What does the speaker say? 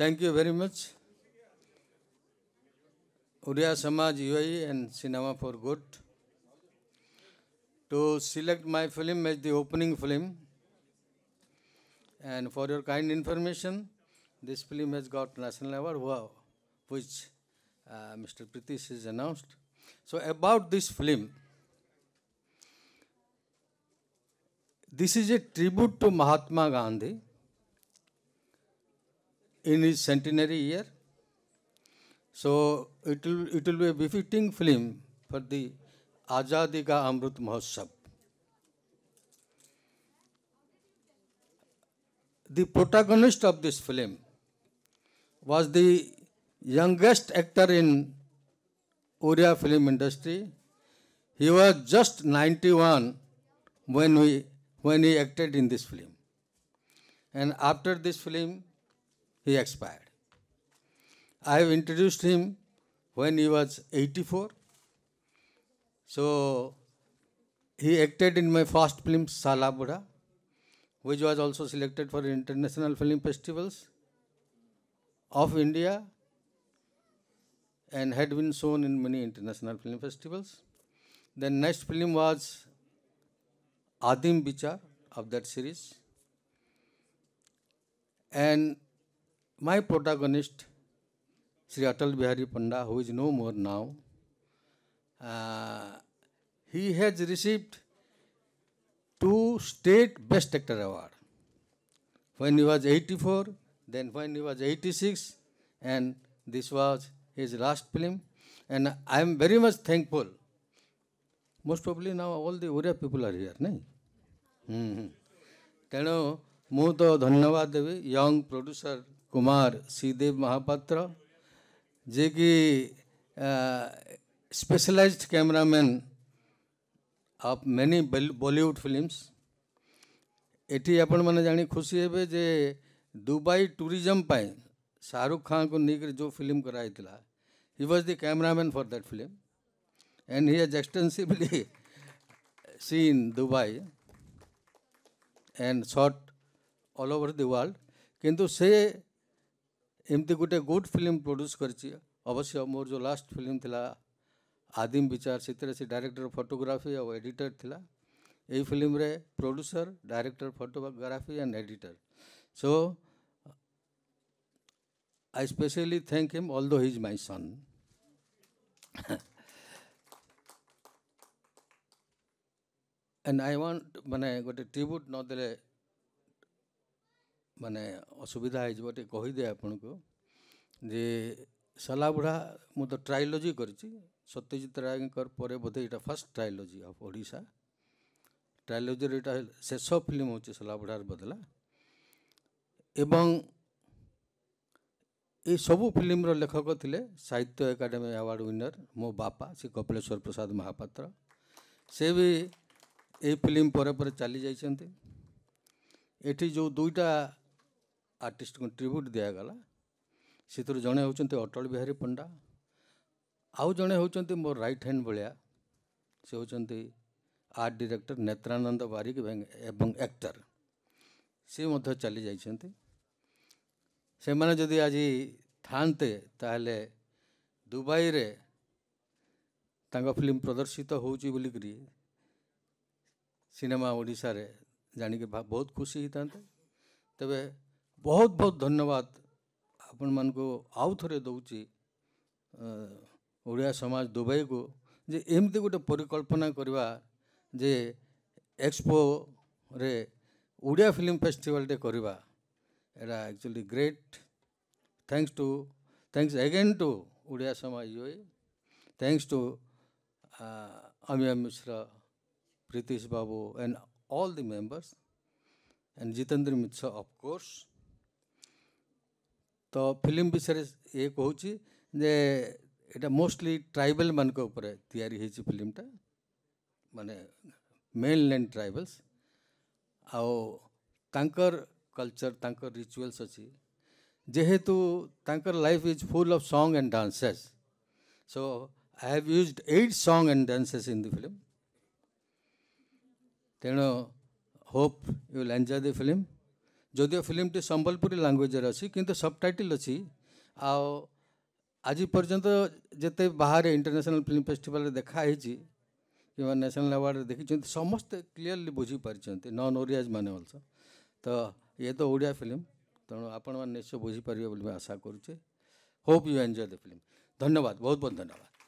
Thank you very much Odia Samaj UAE and cinema for good to select my film as the opening film and for your kind information this film has got national award हुआ which mister Pritish is announced so about this film this is a tribute to Mahatma Gandhi in his centenary year. So it will, it will be a befitting film for the Azadi Ka Amrut Mahotsav. The protagonist of this film was the youngest actor in Oriya film industry. He was just 91 when, we, when he acted in this film. And after this film, he expired. I have introduced him when he was 84. So he acted in my first film Salabura, which was also selected for international film festivals of India and had been shown in many international film festivals. The next film was Adim Bichar of that series. And my protagonist, Sri Atal Bihari Panda, who is no more now, uh, he has received two state best actor award. When he was 84, then when he was 86, and this was his last film. And I am very much thankful. Most probably now all the Oria people are here, nahi? ତେଣୁ mm-hmm. ମୁଁ Young producer Kumar Shridev Mahapatra जे कि specialize cameraman of many Bollywood films ये आपण मैंने जा खुशी हे जे दुबई टूरिज्म पाई शाहरुख खान को नहीं जो फिल्म कराई he was the cameraman for that film and he has extensively seen Dubai and shot all over the world किंतु से एमती गोटे गुड फिल्म प्रड्यूस कर अवश्य मोर जो लास्ट फिल्म थिला आदिम विचार से डायरेक्टर फोटोग्राफी और एडिटर थिला यही फिल्म रे producer director photography and editor so I specially thank him although his my son and I want मैंने गोटे ट्रिब्यूट नदे माने असुविधा हो कहीदे आपण को जे सला बुढ़ा मुझे ट्राइलोजी कर सत्यजित राय पर बोधे यहाँ फर्स्ट ट्राइलोजी अफ ओडा ट्राइलोजी यहाँ शेष फिल्म हूँ सला बुढ़ार बदला एवं ये सब फिल्मर लेखक थे साहित्य एकाडेमी अवार्ड विनर मो बापा श्री कपिलेश्वर प्रसाद महापात्र से भी ये फिल्म पर चली जाती ये जो दुईटा आर्टिस्ट को ट्रिब्यूट दिगला से थोड़ा जड़े हूँ अटल बिहारी पंडा आउ जड़े हूँ मो रईट हैंड भाया से होंगे आर्ट डायरेक्टर नेत्रानंद बारिक एवं एक्टर सी मध चली जाने जदि आज था दुबई रे फिल्म प्रदर्शित होली सिनेमा ओडा जानिक बहुत खुशी होता तबे ବହୁତ ବହୁତ ଧନ୍ୟବାଦ ଆପଣମାନଙ୍କୁ ଆଉ ଥରେ ଦେଉଛି ଓଡ଼ିଆ ସମାଜ ଦୁବାଇକୁ ଯେ ଏମିତି ଗୋଟେ ପରିକଳ୍ପନା କରିବା ଯେ ଏକ୍ସପୋରେ ଓଡ଼ିଆ ଫିଲ୍ମ ଫେଷ୍ଟିଭାଲଟେ କରିବା ଏଇଟା actually great thanks to thanks again to Odia Samaj UAE thanks to Amiya Mishra Pritish babu and all the members and Jitendra Mishra of course तो फिल्म विषय ये कहूँ जे এটা মোস্টলি ট্রাইবাল মানক উপরে তৈরি হয়েছে ফিল্মটা মানে মেনল্যান্ড ট্রাইবালস আও তাঙ্কর কলচর তাঙ্কর রিচুয়ালস অছি যেহেতু তাঙ্কর life is full of song and dances so I have used eight song and dances in the film তেণু hope you will enjoy the film যদিও ফিল্মটি সম্বলপুরী ଲାଙ୍ଗୁଏଜରେ ଅଛି କିନ୍ତୁ ସବ୍ ଟାଇଟଲ୍ ଅଛି ଆଉ ଆଜି ପର୍ଯ୍ୟନ୍ତ ଯେତେ ବାହାରେ ଇଣ୍ଟରନ୍ୟାସନାଲ୍ ଫିଲ୍ମ ଫେଷ୍ଟିଭାଲରେ ଦେଖା ହେଇଛି କିମ୍ବା ନ୍ୟାସନାଲ୍ ଆୱାର୍ଡ଼ରେ ଦେଖିଛନ୍ତି ସମସ୍ତେ କ୍ଲିଅରଲି ବୁଝିପାରିଛନ୍ତି ନନ୍ ଓଡ଼ିଆଜ୍ମାନେ ଅଲସୋ ତ ଇଏ ତ ଓଡ଼ିଆ ଫିଲ୍ମ ତେଣୁ ଆପଣମାନେ ନିଶ୍ଚୟ ବୁଝିପାରିବେ ବୋଲି ମୁଁ ଆଶା କରୁଛି hope you enjoy the film ଧନ୍ୟବାଦ ବହୁତ ବହୁତ ଧନ୍ୟବାଦ